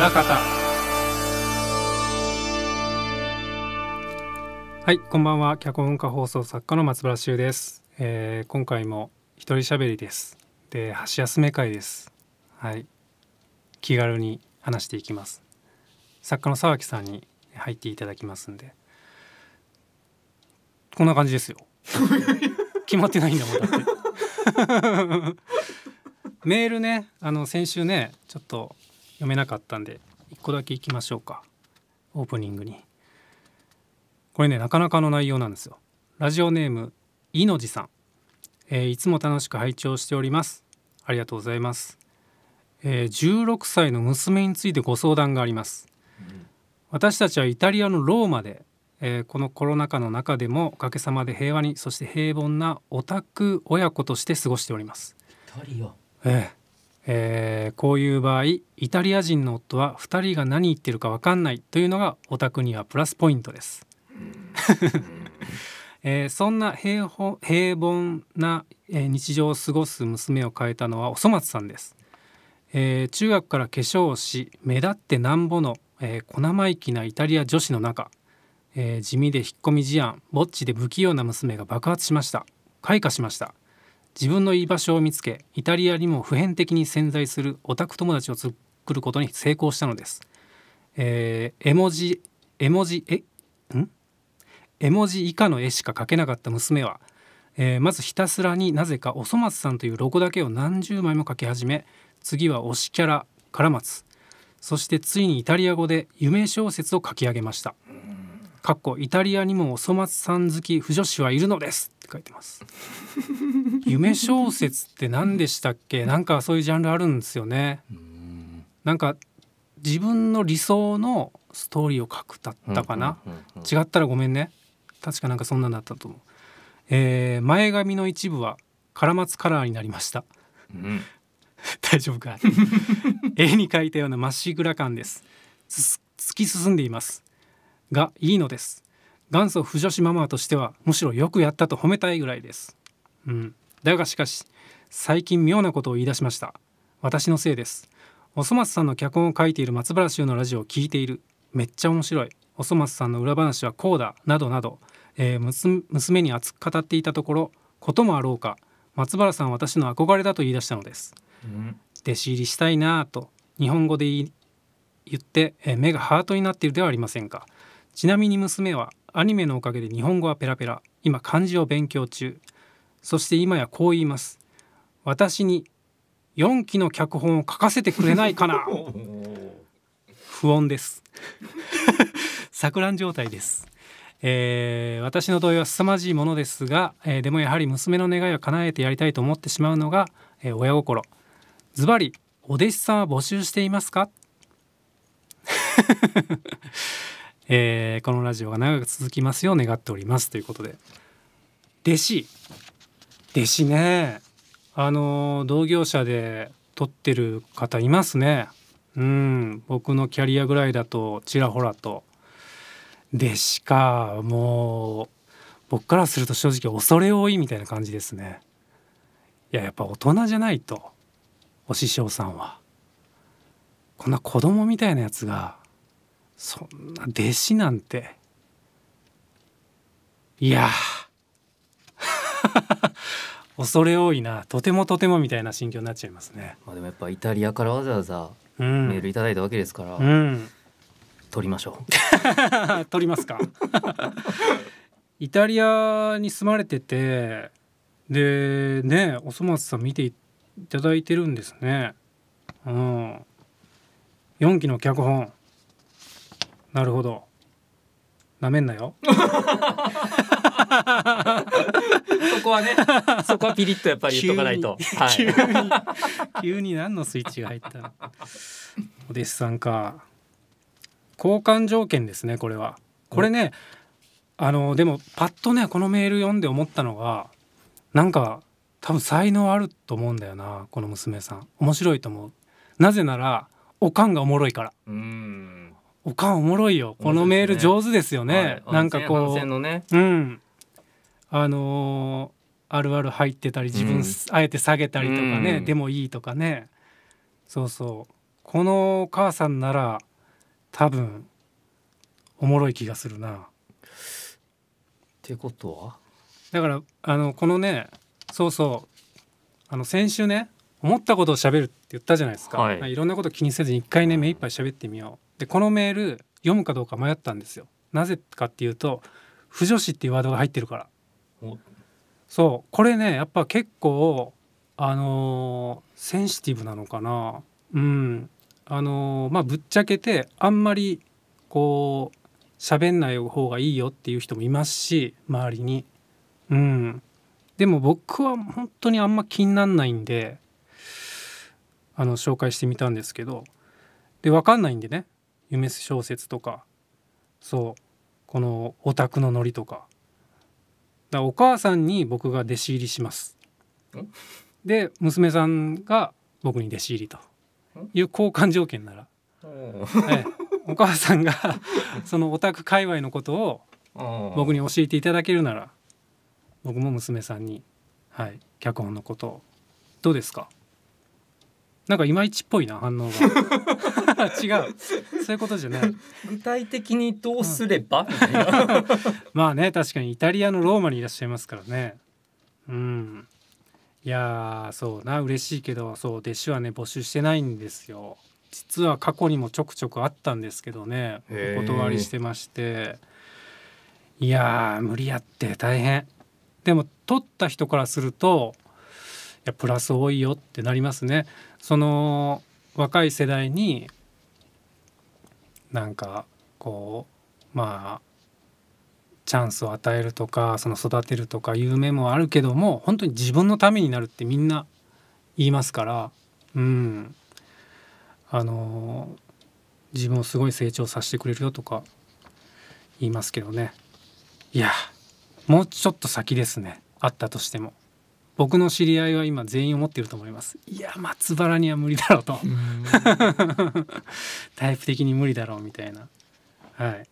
裏方はいこんばんは脚本家放送作家の松原修です、えー、今回も一人喋りですで箸休め会ですはい気軽に話していきます作家の沢木さんに入っていただきますんでこんな感じですよ 決まってないんだもんだって メールねあの先週ねちょっと読めなかったんで1個だけいきましょうかオープニングにこれねなかなかの内容なんですよラジオネームいのじさん、えー、いつも楽しく拝聴しておりますありがとうございます、えー、16歳の娘についてご相談があります、うん、私たちはイタリアのローマでえー、このコロナ禍の中でもおかげさまで平和にそして平凡なオタク親子として過ごしておりますイタリア、えええー、こういう場合イタリア人の夫は2人が何言ってるか分かんないというのがオタクにはプラスポイントです。えー、そんな平凡平凡な、日常を過ごす娘を変えたのはおそ松さんです、えー、中学から化粧をし目立ってなんぼの、えー、小生意気なイタリア女子の中、えー、地味で引っ込み思案ぼっちで不器用な娘が爆発しました開花しました自分の居場所を見つけイタリアにも普遍的に潜在するオタク友達を作ることに成功したのです、えー、絵文字絵文字えん絵文字以下の絵しか描けなかった娘は、えー、まずひたすらになぜかおそ松さんというロゴだけを何十枚も描き始め次は推しキャラから松そしてついにイタリア語で夢小説を書き上げましたかっこイタリアにもおそ松さん好き婦女子はいるのです書いてます夢小説って何でしたっけなんかそういうジャンルあるんですよねんなんか自分の理想のストーリーを書くだったかな、うんうんうんうん、違ったらごめんね確かなんかそんなんだったと思う、えー、前髪の一部はカラ松カラーになりました、うん、大丈夫か 絵に描いたようなまっしぐら感です突き進んでいますがいいのです元祖婦女子ママとしてはむしろよくやったと褒めたいぐらいです。うん、だがしかし最近妙なことを言い出しました。私のせいです。おそ松さんの脚本を書いている松原修のラジオを聞いている。めっちゃ面白い。おそ松さんの裏話はこうだなどなど、えー、娘に熱く語っていたところこともあろうか松原さん私の憧れだと言い出したのです。うん、弟子入りしたいなと日本語で言って、えー、目がハートになっているではありませんか。ちなみに娘はアニメのおかげで日本語はペラペラ今漢字を勉強中そして今やこう言います私に4期の脚本を書かせてくれないかな 不穏です 錯乱状態です、えー、私の同意は凄まじいものですが、えー、でもやはり娘の願いを叶えてやりたいと思ってしまうのが、えー、親心ズバリお弟子さんは募集していますか えー、このラジオが長く続きますよう願っておりますということで弟子弟子ねあの同業者で撮ってる方いますねうん僕のキャリアぐらいだとちらほらと弟子かもう僕からすると正直恐れ多いみたいな感じですねいややっぱ大人じゃないとお師匠さんはこんな子供みたいなやつがそんな弟子なんていや 恐れ多いなとてもとてもみたいな心境になっちゃいますね。まあ、でもやっぱイタリアからわざわざメールいただいたわけですから、うん、取りましょう 取りますか イタリアに住まれててでねおそ松さん見ていただいてるんですね。うん、4期の脚本なるほどなめんなよそこはねそこはピリッとやっぱり言っとかないと急にはい、急に何のスイッチが入ったのお弟子さんか交換条件ですねこれはこれね、あのでもパッとねこのメール読んで思ったのがなんか多分才能あると思うんだよなこの娘さん面白いと思うなぜならおかんがおもろいからうんおかんおもろいよこのメール上手ですよね、はい、なんかこう、ね、うんあのー、あるある入ってたり自分、うん、あえて下げたりとかね、うん、でもいいとかねそうそうこのお母さんなら多分おもろい気がするな。ってことはだからあのこのねそうそうあの先週ね思ったことをしゃべるって言ったじゃないですか、はい、いろんなこと気にせずに一回ね目いっぱい喋ってみよう。でこのメール読むかどうか迷ったんですよなぜかっていうと不女子」っていうワードが入ってるからそうこれねやっぱ結構あのー、センシティブなのかなうんあのー、まあぶっちゃけてあんまりこう喋んない方がいいよっていう人もいますし周りにうんでも僕は本当にあんま気になんないんであの紹介してみたんですけどで分かんないんでね夢小説とかそうこのオタクのノリとかだお母さんに僕が弟子入りしますで娘さんが僕に弟子入りという交換条件なら、ええ、お母さんが そのオタク界隈のことを僕に教えていただけるなら僕も娘さんに、はい、脚本のことをどうですかなんかいまいちっぽいな反応が 違うそういうことじゃない具体的にどうすれば、うん、まあね確かにイタリアのローマにいらっしゃいますからねうんいやそうな嬉しいけどそう弟子はね募集してないんですよ実は過去にもちょくちょくあったんですけどねお断りしてましていや無理やって大変でも取った人からするといやプラス多いよってなりますねその若い世代になんかこうまあチャンスを与えるとかその育てるとかいう面もあるけども本当に自分のためになるってみんな言いますからうんあの自分をすごい成長させてくれるよとか言いますけどねいやもうちょっと先ですねあったとしても。僕の知り合いは今全員思っていると思いますいや松原には無理だろうと タイプ的に無理だろうみたいなはい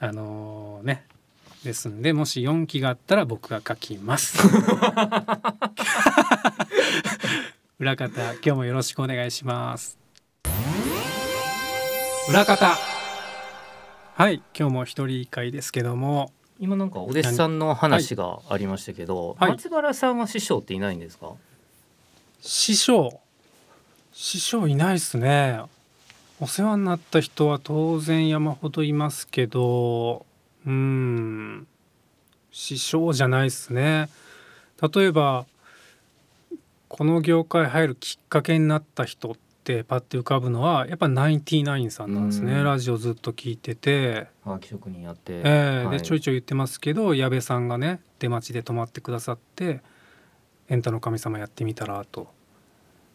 あのー、ねですんでもし4期があったら僕が書きます 裏方今日もよろしくお願いします裏方はい今日も一人会ですけども今なんかお弟子さんの話がありましたけど、はい、松原さんは師匠っていないんですか、はい、師匠師匠いないですねお世話になった人は当然山ほどいますけどうん師匠じゃないですね例えばこの業界入るきっかけになった人っってパッて浮かぶのはやっぱナインティナインさんなんですね、ラジオずっと聞いててあ職人やって、えー、はい、でちょいちょい言ってますけど矢部さんがね出待ちで泊まってくださって「エンタの神様やってみたら」と。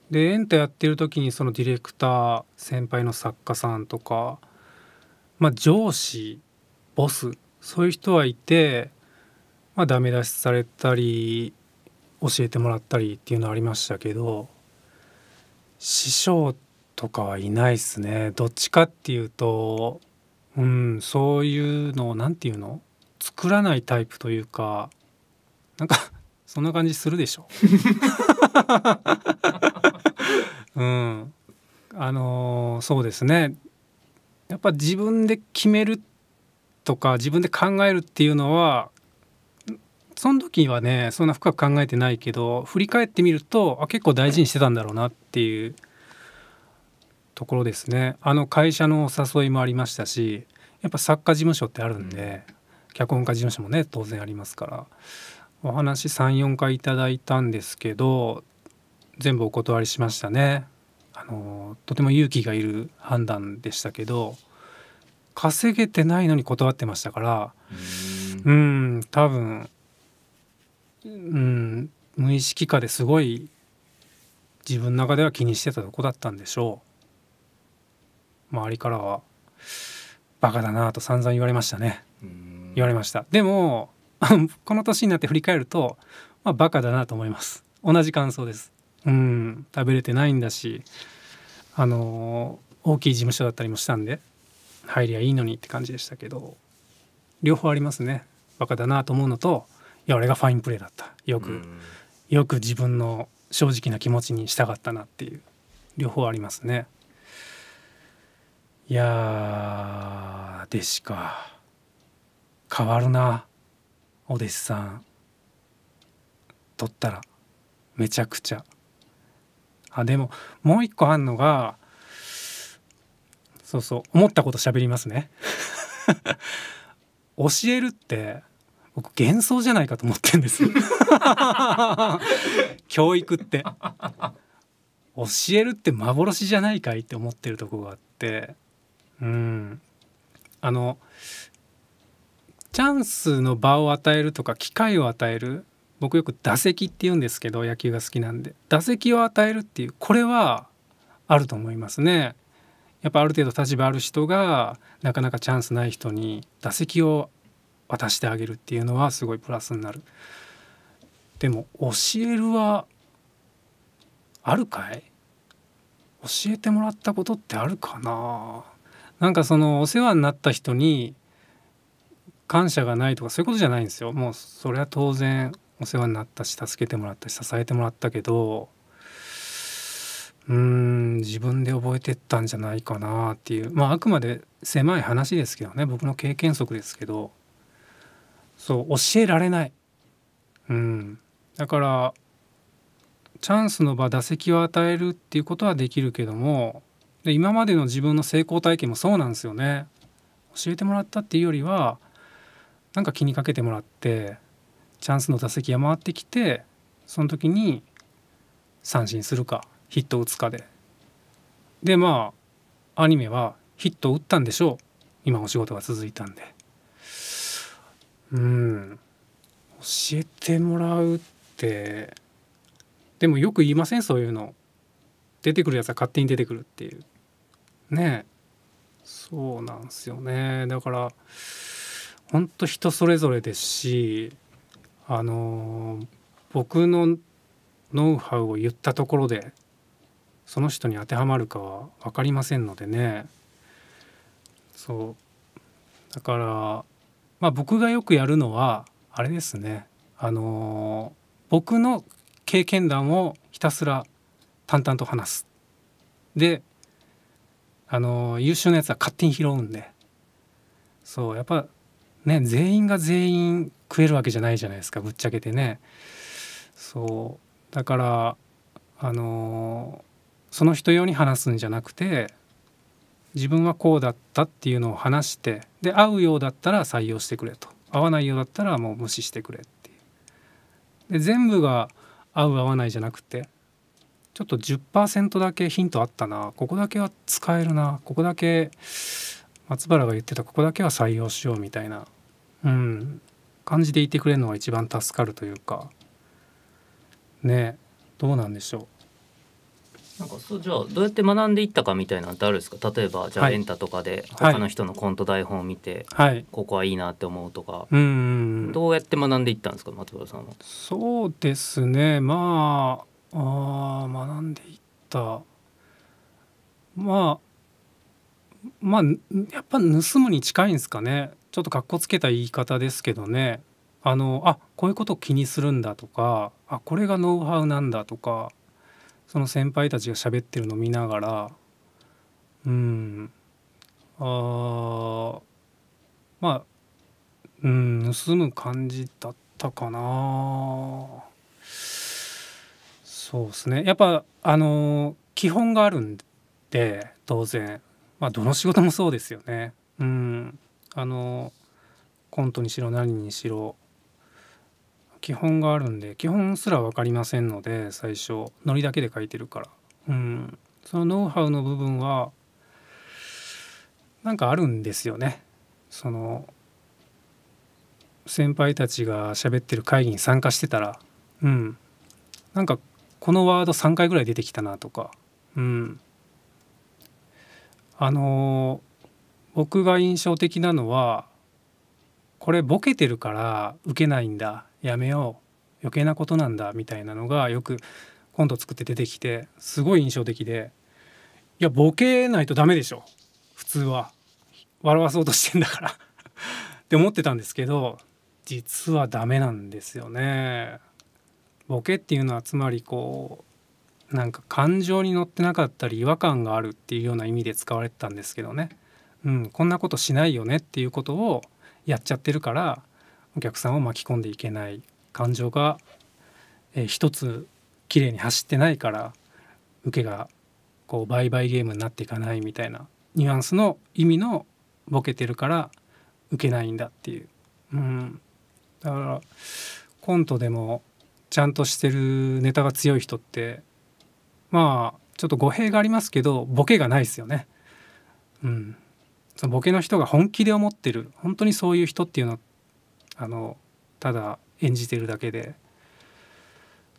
でエンタやってる時にそのディレクター先輩の作家さんとか、まあ、上司ボスそういう人はいて、まあ、ダメ出しされたり教えてもらったりっていうのはありましたけど師匠とかはいないですねどっちかっていうと、うん、そういうのを何て言うの作らないタイプというかなんか そんな感じするでしょ。うん、あのー、そうですねやっぱ自分で決めるとか自分で考えるっていうのはその時はねそんな深く考えてないけど振り返ってみるとあ結構大事にしてたんだろうなっていうところですねあの会社のお誘いもありましたしやっぱ作家事務所ってあるんで、うん、脚本家事務所もね当然ありますからお話34回いただいたんですけど全部お断りしましたねあのとても勇気がいる判断でしたけど稼げてないのに断ってましたからうん多分うん、無意識下ですごい自分の中では気にしてたとこだったんでしょう周りからはバカだなと散々言われましたね言われましたでも この年になって振り返ると、まあ、バカだなと思います同じ感想ですうん食べれてないんだしあのー、大きい事務所だったりもしたんで入りゃいいのにって感じでしたけど両方ありますねバカだなと思うのとや俺がファインプレーだったよく、よく自分の正直な気持ちにしたかったなっていう両方ありますねいやー弟子か変わるなお弟子さん取ったらめちゃくちゃあでももう一個あんのがそうそう思ったこと喋りますね 教えるって僕幻想じゃないかと思ってんです 教育って教えるって幻じゃないかいって思ってるとこがあってうんあのチャンスの場を与えるとか機会を与える僕よく打席って言うんですけど野球が好きなんで打席を与えるっていうこれはあると思いますねやっぱある程度立場ある人がなかなかチャンスない人に打席を渡してあげるっていうのはすごいプラスになる。でも教えるはあるかい教えてもらったことってあるかななんかそのお世話になった人に感謝がないとかそういうことじゃないんですよ。もうそれは当然お世話になったし助けてもらったし支えてもらったけどうん自分で覚えてったんじゃないかなっていうまああくまで狭い話ですけどね僕の経験則ですけどそう教えられない、うん、だからチャンスの場打席を与えるっていうことはできるけどもで今までの自分の成功体験もそうなんですよね。教えてもらったっていうよりはなんか気にかけてもらってチャンスの打席が回ってきてその時に三振するかヒットを打つかででまあアニメはヒットを打ったんでしょう今お仕事が続いたんでうん教えてもらうってでもよく言いませんそういうの出てくるやつは勝手に出てくるっていうねそうなんですよねだからほんと人それぞれですしあの僕のノウハウを言ったところでその人に当てはまるかは分かりませんのでねそうだからまあ、僕がよくやるのはあれですね、あのー、僕の経験談をひたすら淡々と話す。で、あのー、優秀なやつは勝手に拾うんでそうやっぱね全員が全員食えるわけじゃないじゃないですかぶっちゃけてね。そうだからあのー、その人用に話すんじゃなくて自分はこうだったっていうのを話してで合うようだったら採用してくれと合わないようだったらもう無視してくれっていうで全部が合う合わないじゃなくてちょっと10%だけヒントあったなここだけは使えるなここだけ松原が言ってたここだけは採用しようみたいな、うん、感じでいてくれるのが一番助かるというかねどうなんでしょうなんかそうじゃあどうやって学んでいったかみたいなのってあるんですか例えばじゃあエンタとかで他の人のコント台本を見て、はい、ここはいいなって思うとか、うん、どうやって学んでいったんですか松原さんは。そうですねまああ学んでいったまあまあやっぱ盗むに近いんですかねちょっとかっこつけた言い方ですけどねあのあこういうことを気にするんだとかあこれがノウハウなんだとかその先輩たちが喋ってるのを見ながらうんあまあうん盗む感じだったかなそうですねやっぱあの基本があるんで当然まあどの仕事もそうですよねうんあのコントにしろ何にしろ基本があるんで基本すら分かりませんので最初ノリだけで書いてるから、うん、そのノウハウの部分はなんかあるんですよねその先輩たちが喋ってる会議に参加してたらうんなんかこのワード3回ぐらい出てきたなとかうんあのー、僕が印象的なのはこれボケてるから受けないんだやめよう余計なことなんだみたいなのがよくコント作って出てきてすごい印象的でいやボケないとダメでしょ普通は笑わそうとしてんだからって思ってたんですけど実はダメなんですよね。ボケっていうのはつまりこうなんか感情に乗ってなかったり違和感があるっていうような意味で使われてたんですけどね、うん、こんなことしないよねっていうことをやっちゃってるからお客さんを巻き込んでいけない感情が、えー、一つ綺麗に走ってないから受けがこう売買ゲームになっていかないみたいなニュアンスの意味のボケてるから受けないんだっていう、うん、だからコントでもちゃんとしてるネタが強い人ってまあちょっと語弊がありますけどボケがないですよね。うんそのボケの人が本気で思ってる本当にそういう人っていうのはあのただ演じてるだけで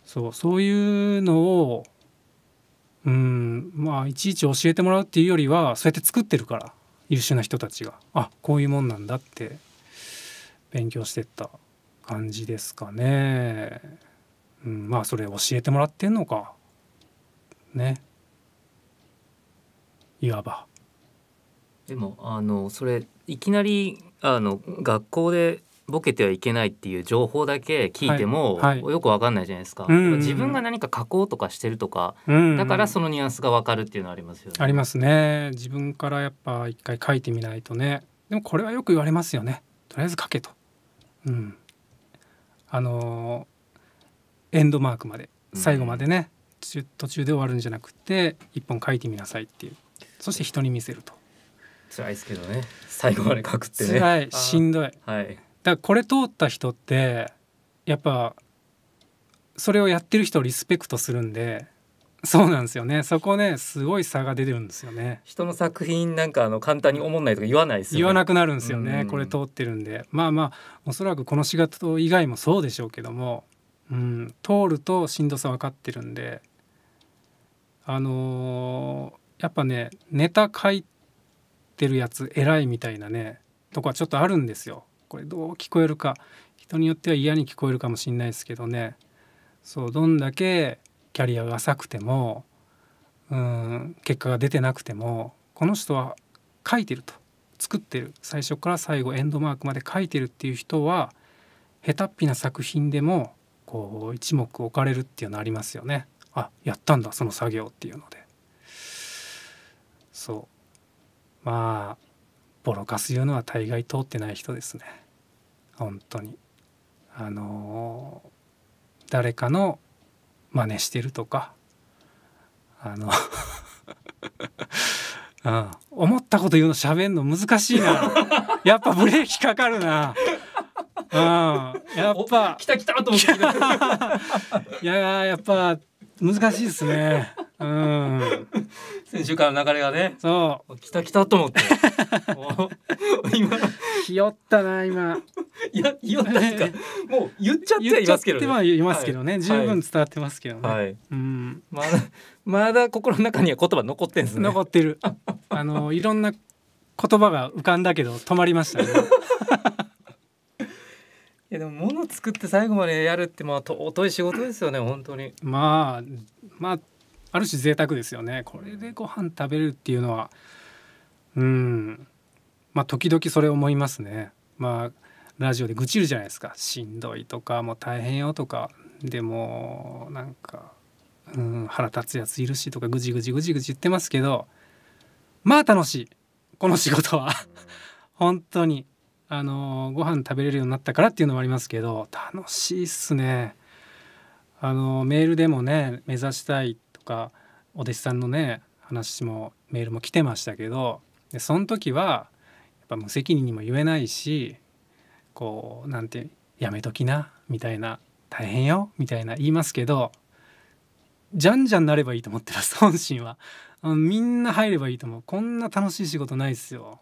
そうそういうのをうんまあいちいち教えてもらうっていうよりはそうやって作ってるから優秀な人たちがあこういうもんなんだって勉強してった感じですかね。うん、まあそれ教えてもらってんのかねいわば。でもあのそれいきなりあの学校でボケてはいけないっていう情報だけ聞いても、はいはい、よくわかんないじゃないですか、うんうん、自分が何か書こうとかしてるとか、うんうん、だからそのニュアンスがわかるっていうのはありますよねありますね自分からやっぱ一回書いてみないとねでもこれはよく言われますよねとりあえず書けとうんあのエンドマークまで最後までね、うん、途中で終わるんじゃなくて一本書いてみなさいっていうそして人に見せると辛いですけどね最後まで書くってね辛いしんどい、はい、だこれ通った人ってやっぱそれをやってる人をリスペクトするんでそうなんですよねそこねすごい差が出てるんですよね人の作品なんかあの簡単に思んないとか言わないですよね言わなくなるんですよね、これ通ってるんでまあまあおそらくこの仕事以外もそうでしょうけども、うん、通るとしんどさ分かってるんであのー、やっぱねネタ書いてってるやつ偉いみたいなねとこはちょっとあるんですよ。これどう聞こえるか人によっては嫌に聞こえるかもしれないですけどねそうどんだけキャリアが浅くてもうん結果が出てなくてもこの人は書いてると作ってる最初から最後エンドマークまで書いてるっていう人は下手っぴな作品でもこう一目置かれるっていうのありますよね。あやったんだその作業っていうので。そうまあボロカス言うのは大概通ってない人ですね本当にあのー、誰かの真似してるとかあの うん、思ったこと言うの喋んの難しいなやっぱブレーキかかるなうん、やっぱ来た来たと思って いややっぱ難しいですね。うん。先週から流れがね。そう。きたきたと思って。今。ひよったな、今。いや、ひよったでか。もう言っちゃってはいますけど、ね。言っちゃってますけどね、はい、十分伝わってますけどね。はい。うん。まだ、まだ心の中には言葉残ってんすね。残ってる。あの、いろんな言葉が浮かんだけど、止まりましたね。いやでも物作って最後までやるってまあ尊い仕事ですよね本当に。まあまあある種贅沢ですよね。これでご飯食べるっていうのはうんまあ時々それ思いますね。まあラジオで愚痴るじゃないですか。しんどいとかもう大変よとかでもなんかうん腹立つやついるしとかぐじぐじぐじぐじ言ってますけどまあ楽しいこの仕事は本当にあのご飯食べれるようになったからっていうのもありますけど楽しいっすねあのメールでもね目指したいとかお弟子さんのね話もメールも来てましたけどでその時はやっぱ無責任にも言えないしこうなんてやめときなみたいな大変よみたいな言いますけどじゃんじゃんなればいいと思ってます本心はみんな入ればいいと思うこんな楽しい仕事ないっすよ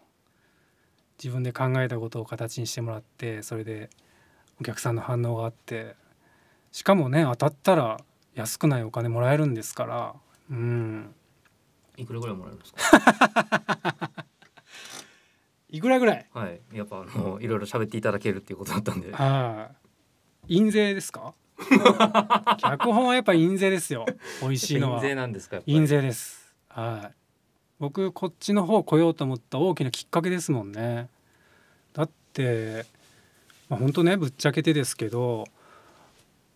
自分で考えたことを形にしてもらってそれでお客さんの反応があってしかもね当たったら安くないお金もらえるんですからうんいくらぐらいもらえるんですか いくらぐらいはいやっぱあのいろいろ喋っていただけるっていうことだったんでああ印税ですか 脚本はやっぱ印税ですよ美味しいのは印税なんですか印税ですはい僕こっちの方来ようと思った大きなきっかけですもんね。だって、まあ、本当ねぶっちゃけてですけど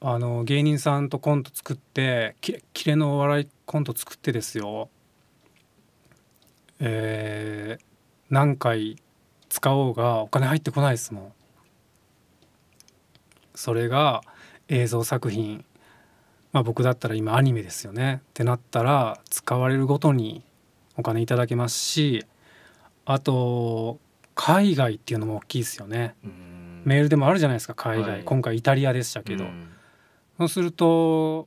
あの芸人さんとコント作ってキレキレのお笑いコント作ってですよ、えー、何回使おうがお金入ってこないですもん。それが映像作品まあ僕だったら今アニメですよねってなったら使われるごとにお金いただけますしあと海外っていうのも大きいですよね。メールでもあるじゃないですか海外、はい、今回イタリアでしたけど、そうすると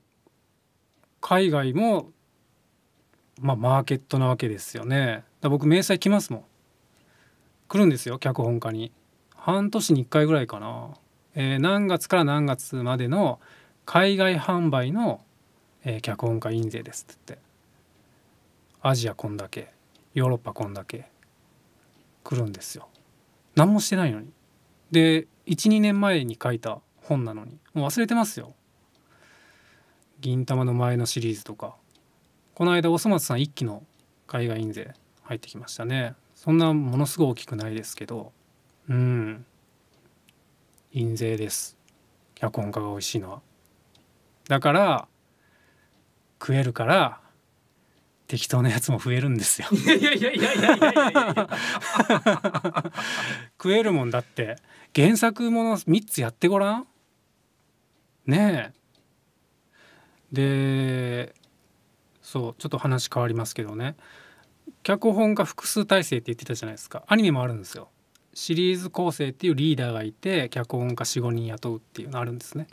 海外も、まあ、マーケットなわけですよねだ僕明細来ますもん来るんですよ脚本家に半年に1回ぐらいかな、えー、何月から何月までの海外販売の、えー、脚本家印税ですって言って。アジアこんだけヨーロッパこんだけ来るんですよ何もしてないのにで12年前に書いた本なのにもう忘れてますよ「銀玉の前のシリーズ」とかこの間おそ松さん一期の海外印税入ってきましたねそんなものすごい大きくないですけどうん印税です脚本家が美味しいのはだから食えるから適当なやつも増えるんですよ。いやいやいやいやいやいや食 えるもんだって原作もの3つやってごらんねえ。でそうちょっと話変わりますけどね脚本家複数体制って言ってたじゃないですかアニメもあるんですよ。シリーズ構成っていうリーダーがいて脚本家45人雇うっていうのあるんですね。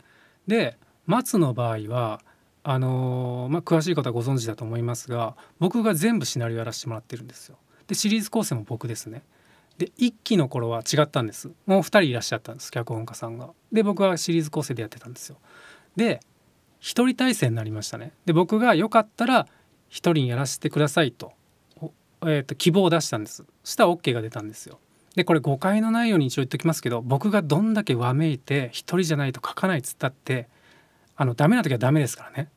で松の場合はあのまあ、詳しい方はご存知だと思いますが僕が全部シナリオやらせてもらってるんですよ。でシリーズ構成も僕ですね。で1期の頃は違ったんですもう2人いらっしゃったんです脚本家さんが。で僕はシリーズ構成でやってたんですよ。で1人体制になりましたね。で僕がよかったら1人やらせてくださいと,、えー、と希望を出したんです。そしたら OK が出たんですよ。でこれ誤解のないように一応言っときますけど僕がどんだけわめいて1人じゃないと書かないっつったってあのダメな時はダメですからね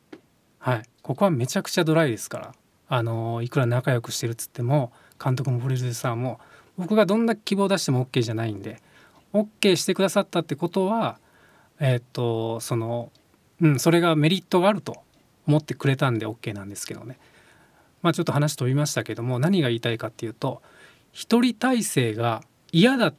はいここはめちゃくちゃドライですからあのいくら仲良くしてるっつっても監督もプロデューサーも僕がどんな希望を出しても OK じゃないんで OK してくださったってことはえっ、ー、とそのうんそれがメリットがあると思ってくれたんで OK なんですけどねまあちょっと話飛びましたけども何が言いたいかっていうと一人体制が嫌だ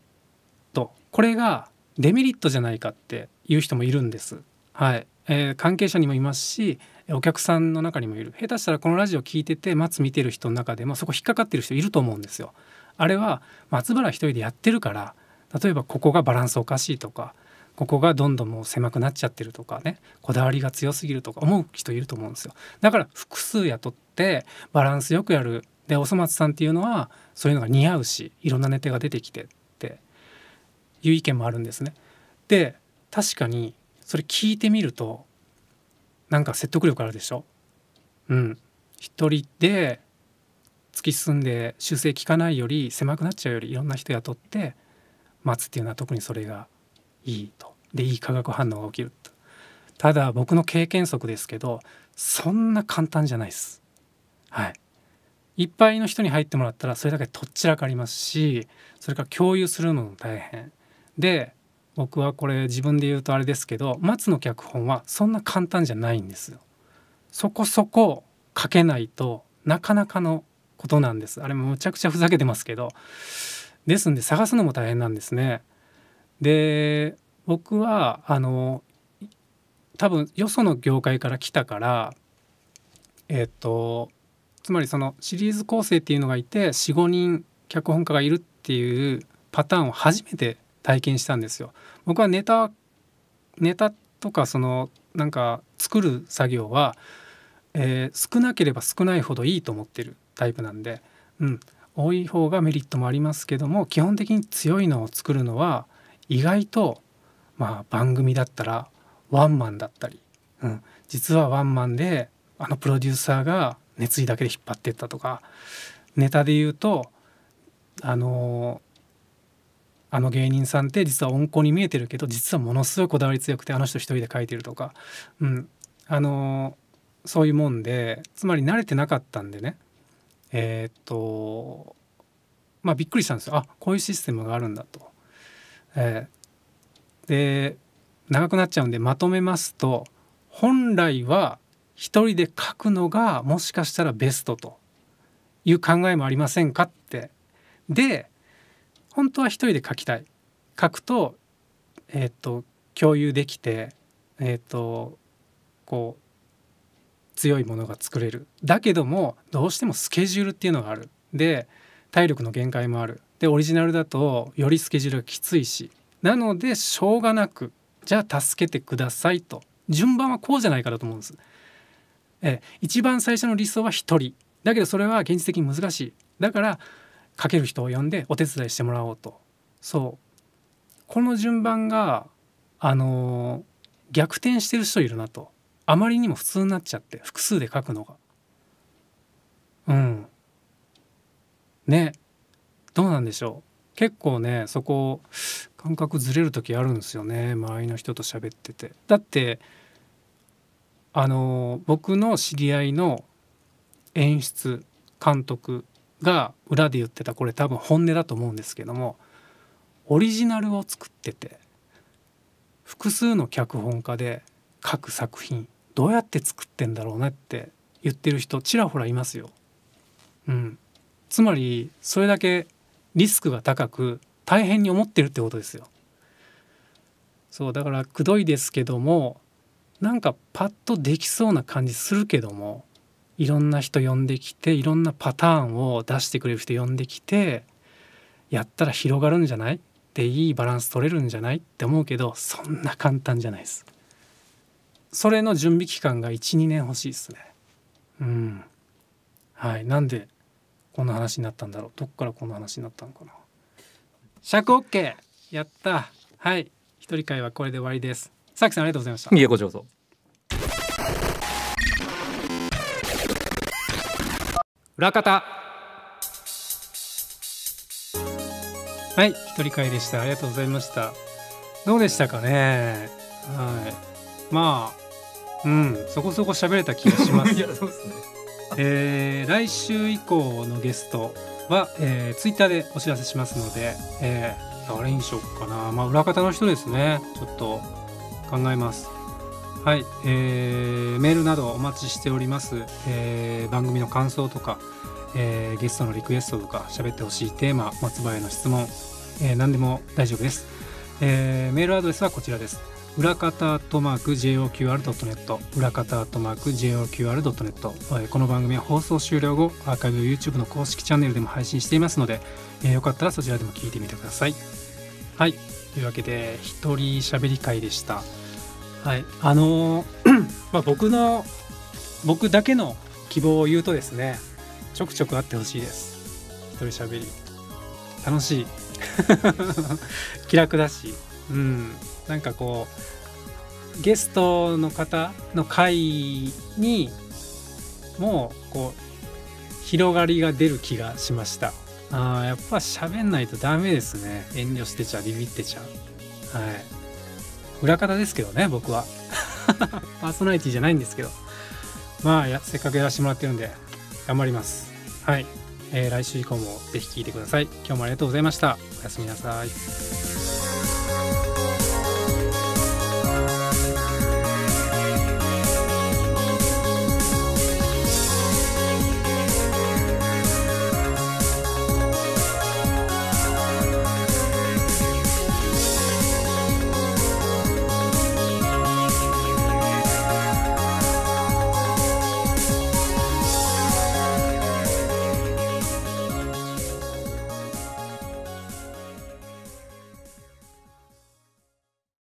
とこれがデメリットじゃないかっていう人もいるんです。はい、えー、関係者にもいますしお客さんの中にもいる下手したらこのラジオ聞いてて松見てる人の中でもそこ引っかかってる人いると思うんですよ。あれは松原一人でやってるから例えばここがバランスおかしいとかここがどんどんもう狭くなっちゃってるとかねこだわりが強すぎるとか思う人いると思うんですよ。だから複数雇ってバランスよくやるでおそ松さんっていうのはそういうのが似合うしいろんなネタが出てきてっていう意見もあるんですね。で確かにそれ聞いてみるとなんか説得力あるでしょうん一人で突き進んで修正効かないより狭くなっちゃうよりいろんな人雇って待つっていうのは特にそれがいいとでいい化学反応が起きるとただ僕の経験則ですけどそんな簡単じゃないですはいいっぱいの人に入ってもらったらそれだけとっちらかりますしそれから共有するのも大変で僕はこれ自分で言うとあれですけど松の脚本はそんな簡単じゃないんですよ。そこそこ書けないとなかなかのことなんです。あれむちゃくちゃふざけてますけど。ですんで探すのも大変なんですね。で僕はあの多分よその業界から来たからえっとつまりそのシリーズ構成っていうのがいて45人脚本家がいるっていうパターンを初めて体験したんですよ。僕はネタネタとかそのなんか作る作業は、えー、少なければ少ないほどいいと思ってるタイプなんで、うん、多い方がメリットもありますけども基本的に強いのを作るのは意外と、まあ、番組だったらワンマンだったり、うん、実はワンマンであのプロデューサーが熱意だけで引っ張ってったとかネタで言うとあのあの芸人さんって実は温厚に見えてるけど実はものすごいこだわり強くてあの人一人で書いてるとか、うん、あのー、そういうもんでつまり慣れてなかったんでねえー、っとまあびっくりしたんですよあこういうシステムがあるんだと。えー、で長くなっちゃうんでまとめますと本来は一人で書くのがもしかしたらベストという考えもありませんかって。で本当は一人で書きたい書くと,、えーと、共有できて、えーと、こう強いものが作れるだけどもどうしてもスケジュールっていうのがあるで体力の限界もあるでオリジナルだとよりスケジュールがきついしなのでしょうがなくじゃあ助けてくださいと順番はこうじゃないかだと思うんです。え一番最初の理想は1人だけどそれは現実的に難しいだから書ける人を呼んでお手伝いしてもらおうとそうこの順番があのー、逆転してる人いるなとあまりにも普通になっちゃって複数で書くのがうんねどうなんでしょう結構ねそこ感覚ずれる時あるんですよね周りの人と喋っててだってあの僕の知り合いの演出監督が裏で言ってたこれ多分本音だと思うんですけどもオリジナルを作ってて複数の脚本家で各作品どうやって作ってんだろうなって言ってる人ちらほらいますよ。うん、つまりそれだけリスクが高く大変に思ってるってことですよ。そうだからくどいですけどもなんかパッとできそうな感じするけどもいろんな人呼んできていろんなパターンを出してくれる人呼んできてやったら広がるんじゃないでいいバランス取れるんじゃないって思うけどそんな簡単じゃないです。それの準備期間が12年欲しいですね。うん。はい。なんでこんな話になったんだろう。どっからこんな話になったのかな。尺 OK! やったはい。一人会はこれで終わりです。さきさんありがとうございました。いや、こちらこそ。裏方はい一人会でしたありがとうございましたどうでしたかねはいまあうんそこそこ喋れた気がします いやそうですねえー、来週以降のゲストは、えー、ツイッターでお知らせしますので、えー、誰にしよっかなまあ裏方の人ですねちょっと考えますはい、えー、メールなどお待ちしております、えー、番組の感想とか、えー、ゲストのリクエストとか喋ってほしいテーマ松葉への質問、えー、何でも大丈夫です、えー、メールアドレスはこちらです裏方とマーク JOQR.net 裏方とマーク JOQR.net この番組は放送終了後アーカイブ YouTube の公式チャンネルでも配信していますので、えー、よかったらそちらでも聞いてみてくださいはいというわけで一人喋り会でしたはいあのー、まあ、僕の僕だけの希望を言うとですねちょくちょく会ってほしいです一人喋り楽しい 気楽だしうんなんかこうゲストの方の会にもうこう広がりが出る気がしましたあやっぱ喋んないとダメですね遠慮してちゃビビってちゃはい裏方ですけどね、僕は。パーソナリティじゃないんですけど。まあや、せっかくやらせてもらってるんで、頑張ります。はい。えー、来週以降も是非聴いてください。今日もありがとうございました。おやすみなさい。